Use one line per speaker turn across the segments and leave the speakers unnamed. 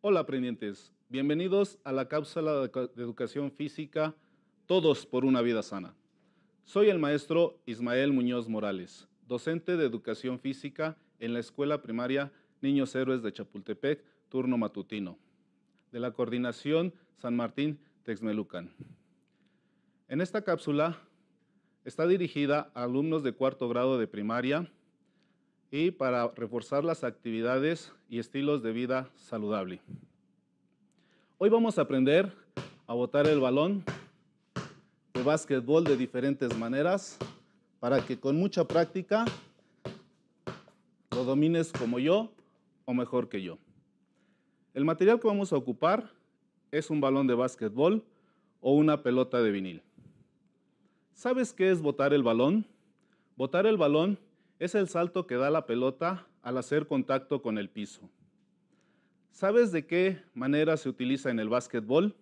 Hola aprendientes, bienvenidos a la cápsula de educación física Todos por una vida sana. Soy el maestro Ismael Muñoz Morales, docente de educación física en la escuela primaria Niños Héroes de Chapultepec, turno matutino. De la coordinación San Martín Texmelucan. En esta cápsula está dirigida a alumnos de cuarto grado de primaria y para reforzar las actividades y estilos de vida saludable. Hoy vamos a aprender a botar el balón de básquetbol de diferentes maneras para que con mucha práctica lo domines como yo o mejor que yo. El material que vamos a ocupar es un balón de básquetbol o una pelota de vinil. ¿Sabes qué es botar el balón? Botar el balón es el salto que da la pelota al hacer contacto con el piso. ¿Sabes de qué manera se utiliza en el básquetbol?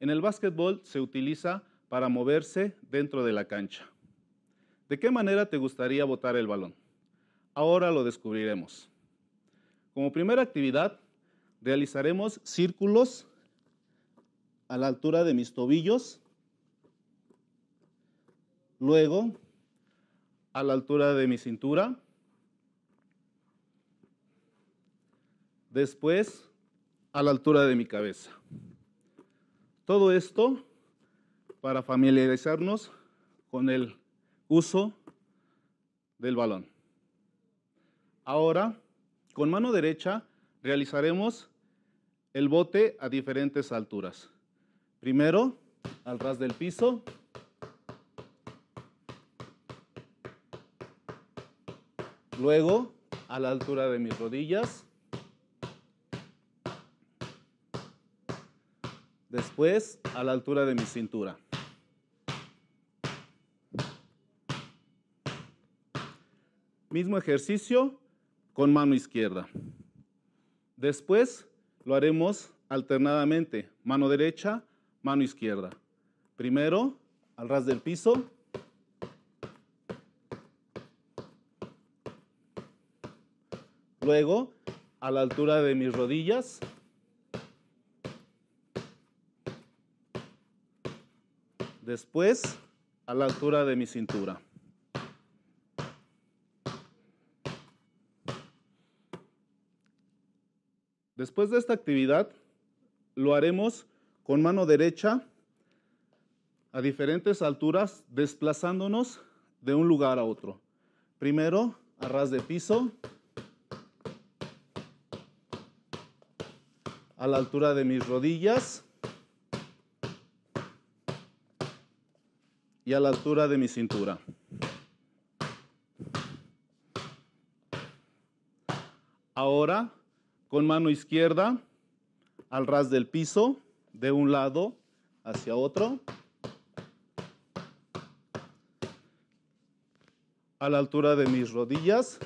En el básquetbol se utiliza para moverse dentro de la cancha. ¿De qué manera te gustaría botar el balón? Ahora lo descubriremos. Como primera actividad, realizaremos círculos a la altura de mis tobillos, luego a la altura de mi cintura, después a la altura de mi cabeza. Todo esto para familiarizarnos con el uso del balón. Ahora con mano derecha realizaremos el bote a diferentes alturas. Primero, al ras del piso. Luego, a la altura de mis rodillas. Después, a la altura de mi cintura. Mismo ejercicio, con mano izquierda. Después lo haremos alternadamente, mano derecha, mano izquierda. Primero, al ras del piso. Luego, a la altura de mis rodillas. Después, a la altura de mi cintura. Después de esta actividad, lo haremos con mano derecha a diferentes alturas, desplazándonos de un lugar a otro. Primero, a ras de piso, a la altura de mis rodillas y a la altura de mi cintura. Ahora con mano izquierda al ras del piso, de un lado hacia otro, a la altura de mis rodillas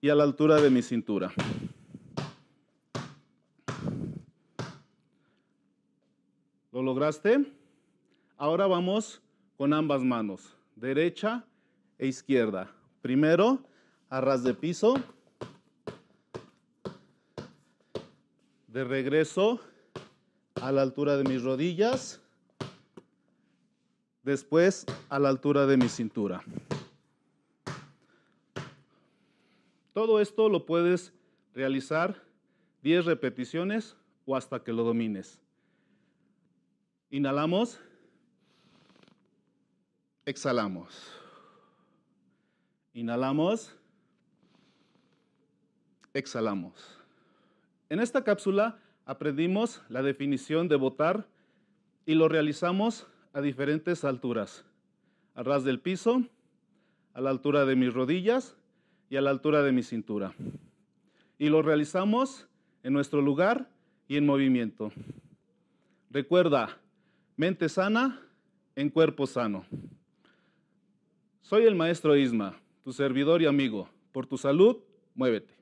y a la altura de mi cintura. ¿Lo lograste? Ahora vamos con ambas manos, derecha e izquierda. Primero, a ras de piso. De regreso a la altura de mis rodillas. Después a la altura de mi cintura. Todo esto lo puedes realizar 10 repeticiones o hasta que lo domines. Inhalamos. Exhalamos. Inhalamos. Exhalamos. En esta cápsula aprendimos la definición de votar y lo realizamos a diferentes alturas. A ras del piso, a la altura de mis rodillas y a la altura de mi cintura. Y lo realizamos en nuestro lugar y en movimiento. Recuerda, mente sana en cuerpo sano. Soy el maestro Isma tu servidor y amigo. Por tu salud, muévete.